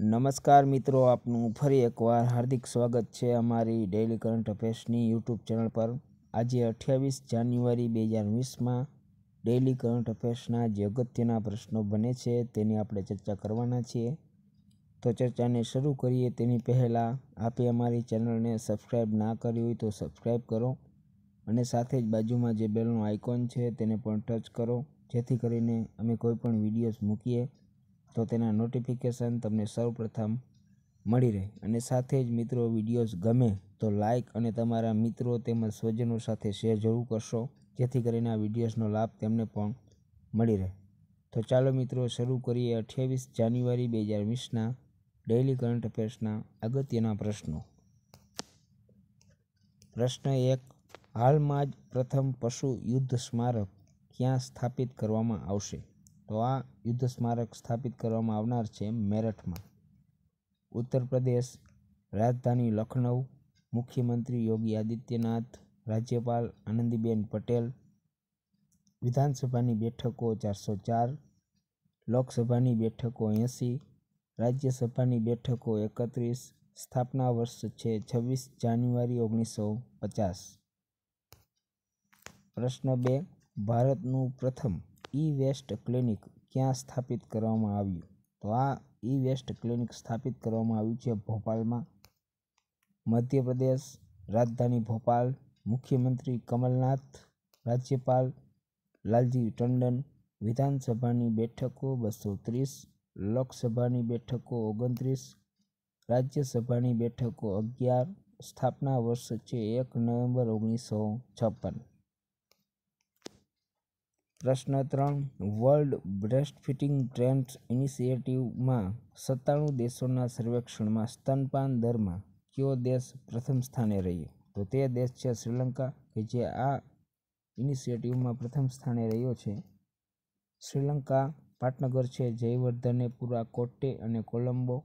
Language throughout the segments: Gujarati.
નમસ્કાર મિત્રો આપનું ફરી એકવાર હાર્દિક સ્વાગત છે અમારી ડેઇલી કરંટ અફેર્સની યુટ્યુબ ચેનલ પર આજે અઠ્યાવીસ જાન્યુઆરી બે હજાર વીસમાં ડેઇલી કરંટ અફેર્સના જે અગત્યના પ્રશ્નો બને છે તેની આપણે ચર્ચા કરવાના છીએ તો ચર્ચાને શરૂ કરીએ તેની પહેલાં આપે અમારી ચેનલને સબસ્ક્રાઈબ ના કરી હોય તો સબસ્ક્રાઈબ કરો અને સાથે જ બાજુમાં જે બેલનું આઇકોન છે તેને પણ ટચ કરો જેથી કરીને અમે કોઈપણ વિડીયોઝ મૂકીએ તો તેના નોટિફિકેશન તમને સૌપ્રથમ મળી રહે અને સાથે જ મિત્રો વિડીયોઝ ગમે તો લાઇક અને તમારા મિત્રો તેમજ સ્વજનો સાથે શેર જરૂર કરશો જેથી કરીને આ વિડીયોઝનો લાભ તેમને પણ મળી રહે તો ચાલો મિત્રો શરૂ કરીએ અઠ્યાવીસ જાન્યુઆરી બે હજાર વીસના ડેઇલી કરંટ અફેર્સના અગત્યના પ્રશ્નો પ્રશ્ન એક હાલમાં જ પ્રથમ પશુ યુદ્ધ સ્મારક ક્યાં સ્થાપિત કરવામાં આવશે તો આ યુદ્ધ સ્મારક સ્થાપિત કરવામાં આવનાર છે મેરઠમાં ઉત્તર પ્રદેશ રાજધાની લખનઉ મુખ્યમંત્રી યોગી આદિત્યનાથ રાજ્યપાલ આનંદીબેન પટેલ વિધાનસભાની બેઠકો ચારસો ચાર લોકસભાની બેઠકો એંસી રાજ્યસભાની બેઠકો એકત્રીસ સ્થાપના વર્ષ છે છવ્વીસ જાન્યુઆરી ઓગણીસો પચાસ પ્રશ્ન બે ભારતનું પ્રથમ ઈ વેસ્ટ ક્લિનિક ક્યાં સ્થાપિત કરવામાં આવ્યું તો આ ઈ વેસ્ટ ક્લિનિક સ્થાપિત કરવામાં આવ્યું છે ભોપાલમાં મધ્યપ્રદેશ રાજધાની ભોપાલ મુખ્યમંત્રી કમલનાથ રાજ્યપાલ લાલજી ટંડન વિધાનસભાની બેઠકો બસો ત્રીસ લોકસભાની બેઠકો ઓગણત્રીસ રાજ્યસભાની બેઠકો અગિયાર સ્થાપના વર્ષ છે એક નવેમ્બર ઓગણીસો છપ્પન પ્રશ્ન ત્રણ વર્લ્ડ બ્રેસ્ટ ફિટિંગ ટ્રેન્ડ ઇનિશિયેટિવમાં સત્તાણું દેશોના સર્વેક્ષણમાં સ્તનપાન દરમાં કયો દેશ પ્રથમ સ્થાને રહ્યો તો તે દેશ છે શ્રીલંકા કે જે આ ઇનિશિયેટિવમાં પ્રથમ સ્થાને રહ્યો છે શ્રીલંકા પાટનગર છે જયવર્ધને પુરા કોટ્ટે અને કોલંબો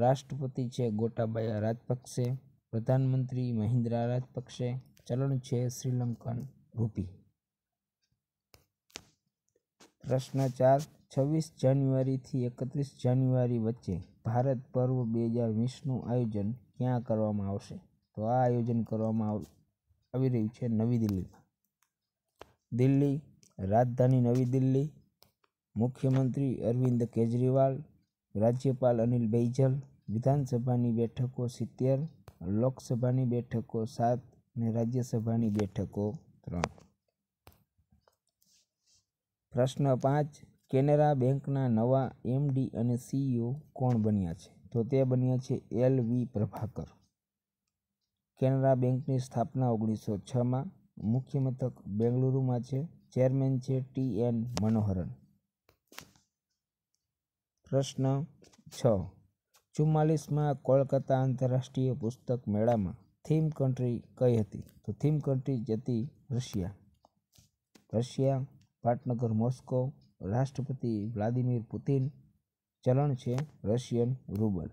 રાષ્ટ્રપતિ છે ગોટાબાયા રાજપક્ષે પ્રધાનમંત્રી મહિન્દ્રા રાજપક્ષે ચલણ છે શ્રીલંકન રૂપી પ્રશ્ન ચાર છવ્વીસ જાન્યુઆરીથી એકત્રીસ જાન્યુઆરી વચ્ચે ભારત પર્વ બે હજાર વીસનું આયોજન ક્યાં કરવામાં આવશે તો આ આયોજન કરવામાં આવી રહ્યું છે નવી દિલ્હીમાં દિલ્હી રાજધાની નવી દિલ્હી મુખ્યમંત્રી અરવિંદ કેજરીવાલ રાજ્યપાલ અનિલ બૈજલ વિધાનસભાની બેઠકો સિત્તેર લોકસભાની બેઠકો સાત અને રાજ્યસભાની બેઠકો ત્રણ પ્રશ્ન પાંચ કેનેરા બેંકના નવા એમડી અને સીઈઓ કોણ બન્યા છે તો તે બન્યા છે એલ વી પ્રભાકર કેનેરા બેંકની સ્થાપના ઓગણીસો છમાં મુખ્ય મથક બેંગલુરુમાં છે ચેરમેન છે ટી એન મનોહરન પ્રશ્ન છ ચુમ્માલીસમાં કોલકાતા આંતરરાષ્ટ્રીય પુસ્તક મેળામાં થીમ કન્ટ્રી કઈ હતી તો થીમ કન્ટ્રી જતી રશિયા રશિયા પાટનગર મોસ્કો રાષ્ટ્રપતિ વ્લાદિમીર પુતિન ચલણ છે રશિયન રૂબલ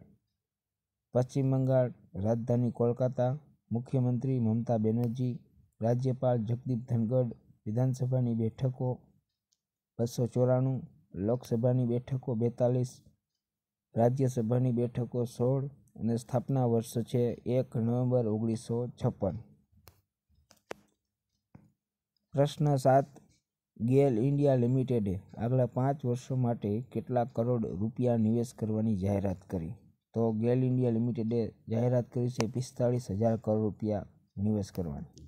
પશ્ચિમ બંગાળ રાજધાની કોલકાતા મુખ્યમંત્રી મમતા બેનર્જી રાજ્યપાલ જગદીપ ધનગઢ વિધાનસભાની બેઠકો બસો ચોરાણું લોકસભાની બેઠકો બેતાલીસ રાજ્યસભાની બેઠકો સોળ અને સ્થાપના વર્ષ છે એક નવેમ્બર ઓગણીસો છપ્પન પ્રશ્ન સાત ગેલ ઇન્ડિયા લિમિટેડે આગલા પાંચ વર્ષો માટે કેટલા કરોડ રૂપિયા નિવેશ કરવાની જાહેરાત કરી તો ગેલ ઇન્ડિયા લિમિટેડે જાહેરાત કરી છે પિસ્તાળીસ હજાર કરોડ રૂપિયા નિવેશ કરવાની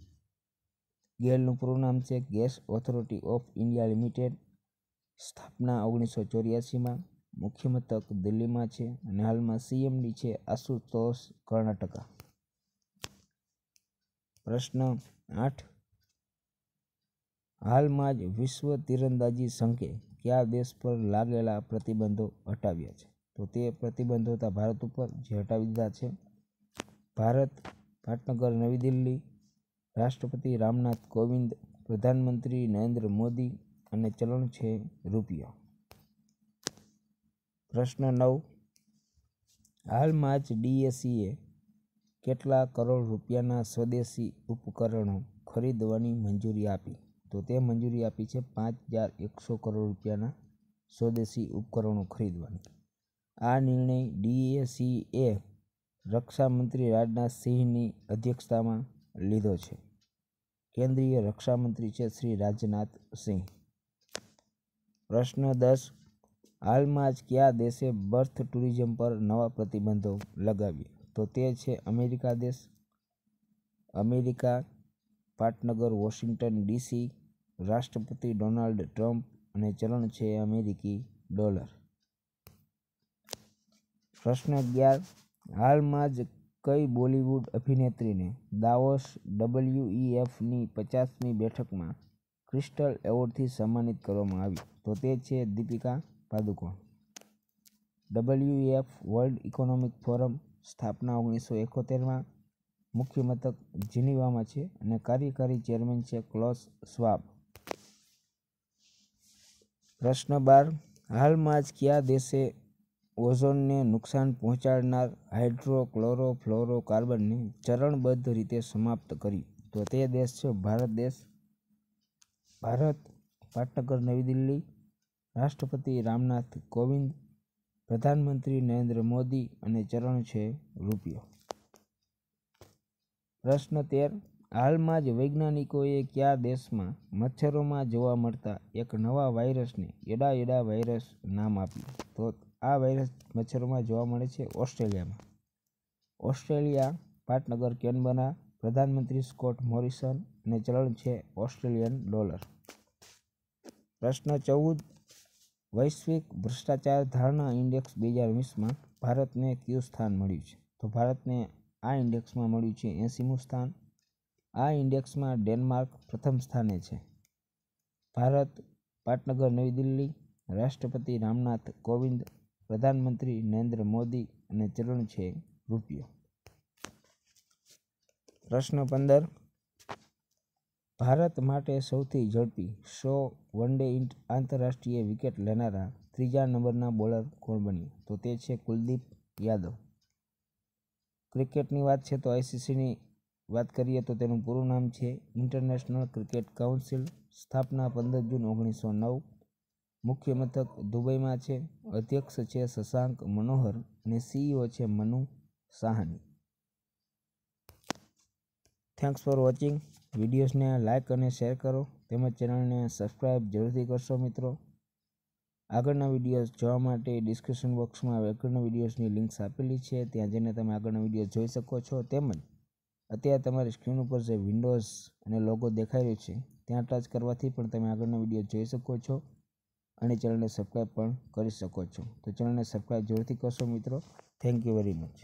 ગેલનું પૂરું નામ છે gas authority of India limited સ્થાપના ઓગણીસો ચોર્યાસીમાં મુખ્ય મથક દિલ્હીમાં છે અને હાલમાં સીએમડી છે આશુતોષ કર્ણાટકા પ્રશ્ન આઠ હાલમાં જ વિશ્વ તીરંદાજી સંઘે કયા દેશ પર લાગેલા પ્રતિબંધો હટાવ્યા છે તો તે પ્રતિબંધો હતા ભારત ઉપર જે હટાવી દીધા છે ભારત પાટનગર નવી દિલ્હી રાષ્ટ્રપતિ રામનાથ કોવિંદ પ્રધાનમંત્રી નરેન્દ્ર મોદી અને ચલણ છે રૂપિયો પ્રશ્ન નવ હાલમાં જ ડીએસીએ કેટલા કરોડ રૂપિયાના સ્વદેશી ઉપકરણો ખરીદવાની મંજૂરી આપી તો તે મંજૂરી આપી છે પાંચ હજાર એકસો કરોડ રૂપિયાના સ્વદેશી ઉપકરણો ખરીદવાની આ નિર્ણય ડીએસીએ રક્ષામંત્રી રાજનાથ સિંહની અધ્યક્ષતામાં લીધો છે કેન્દ્રીય રક્ષામંત્રી છે શ્રી રાજનાથ સિંહ પ્રશ્ન દસ હાલમાં જ કયા દેશે બર્થ ટુરિઝમ પર નવા પ્રતિબંધો લગાવ્યા તો તે છે અમેરિકા દેશ અમેરિકા પાટનગર વોશિંગ્ટન ડીસી રાષ્ટ્રપતિ ડોનાલ્ડ ટ્રમ્પ અને ચલણ છે અમેરિકી ડોલર પ્રશ્ન અગિયાર હાલમાં જ કઈ બોલિવૂડ અભિનેત્રીને દાવોસ ડબલ્યુઈએફની પચાસમી બેઠકમાં ક્રિસ્ટલ એવોર્ડથી સન્માનિત કરવામાં આવ્યું તો તે છે Deepika Padukone WF world economic forum સ્થાપના ઓગણીસો એકોતેરમાં મુખ્ય મથક જીનીવામાં છે અને કાર્યકારી ચેરમેન છે ક્લોસ સ્વાબ પ્રશ્ન બાર હાલમાં જ કયા દેશે ઓઝોનને નુકસાન પહોંચાડનાર હાઇડ્રોક્લોરો ફ્લોરો કાર્બનને ચરણબદ્ધ રીતે સમાપ્ત કરી તો તે દેશ છે ભારત દેશ ભારત પાટનગર નવી દિલ્હી રાષ્ટ્રપતિ રામનાથ કોવિંદ પ્રધાનમંત્રી નરેન્દ્ર મોદી અને ચરણ છે રૂપિયો પ્રશ્ન તેર હાલમાં જ વૈજ્ઞાનિકોએ કયા દેશમાં મચ્છરોમાં જોવા મળતા એક નવા વાયરસને એડા એડા વાયરસ નામ આપ્યું તો આ વાયરસ મચ્છરોમાં જોવા મળે છે ઓસ્ટ્રેલિયામાં ઓસ્ટ્રેલિયા પાટનગર કેનબના પ્રધાનમંત્રી સ્કોટ મોરિસન અને ચલણ છે ઓસ્ટ્રેલિયન ડોલર પ્રશ્ન ચૌદ વૈશ્વિક ભ્રષ્ટાચાર ધારણા ઇન્ડેક્સ બે હજાર વીસમાં ભારતને કયું સ્થાન મળ્યું છે તો ભારતને આ ઇન્ડેક્સમાં મળ્યું છે એંસીમું સ્થાન આ ઇન્ડેક્સમાં ડેનમાર્ક પ્રથમ સ્થાને છે ભારત પાટનગર નવી દિલ્હી રાષ્ટ્રપતિ રામનાથ કોવિંદ પ્રધાનમંત્રી નરેન્દ્ર મોદી અને ચરણ છે રૂપિયો પ્રશ્ન પંદર ભારત માટે સૌથી ઝડપી સો વન ડે ઇન્ટ આંતરરાષ્ટ્રીય વિકેટ લેનારા ત્રીજા નંબરના બોલર કોણ બન્યું તો તે છે કુલદીપ યાદવ ક્રિકેટની વાત છે તો આઈસીસીની વાત કરીએ તો તેનું પૂરું નામ છે ઇન્ટરનેશનલ ક્રિકેટ કાઉન્સિલ સ્થાપના પંદર જૂન ઓગણીસો નવ મુખ્ય મથક દુબઈમાં છે અધ્યક્ષ છે શશાંક મનોહર અને સીઈઓ e છે Manu Sahani thanks for watching વિડીયોઝને લાઇક અને શેર કરો તેમજ ચેનલને સબસ્ક્રાઈબ જરૂરથી કરશો મિત્રો આગળના વિડીયોઝ જોવા માટે ડિસ્ક્રિપ્શન બોક્સમાં આગળના વિડીયોઝની લિંક્સ આપેલી છે ત્યાં જઈને તમે આગળના વિડીયો જોઈ શકો છો તેમજ અત્યારે તમારી સ્ક્રીન ઉપર જે વિન્ડોઝ અને લોગો દેખાઈ રહ્યું છે ત્યાં ટચ કરવાથી પણ તમે આગળનો વિડીયો જોઈ શકો છો અને ચેનલને સબસ્ક્રાઈબ પણ કરી શકો છો તો ચેનલને સબસ્ક્રાઈબ જરૂરથી કરશો મિત્રો થેન્ક યુ વેરી મચ